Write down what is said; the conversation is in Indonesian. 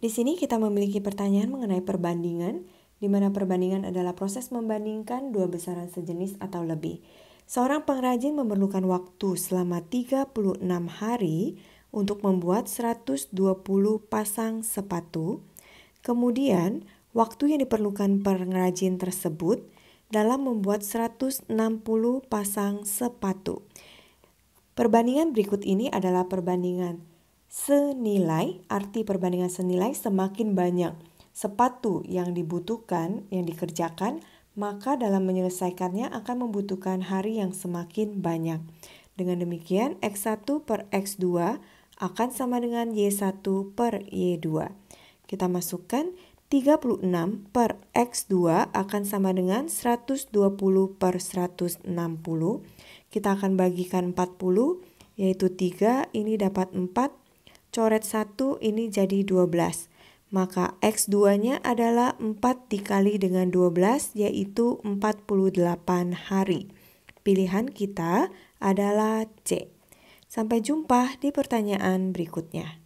Di sini kita memiliki pertanyaan mengenai perbandingan, di mana perbandingan adalah proses membandingkan dua besaran sejenis atau lebih. Seorang pengrajin memerlukan waktu selama 36 hari untuk membuat 120 pasang sepatu. Kemudian, waktu yang diperlukan pengrajin tersebut dalam membuat 160 pasang sepatu. Perbandingan berikut ini adalah perbandingan senilai, arti perbandingan senilai semakin banyak sepatu yang dibutuhkan, yang dikerjakan, maka dalam menyelesaikannya akan membutuhkan hari yang semakin banyak. Dengan demikian, X1 per X2 akan sama dengan Y1 per Y2. Kita masukkan 36 per X2 akan sama dengan 120 per 160. Kita akan bagikan 40, yaitu 3, ini dapat 4, coret 1 ini jadi 12. Maka X2-nya adalah 4 dikali dengan 12 yaitu 48 hari. Pilihan kita adalah C. Sampai jumpa di pertanyaan berikutnya.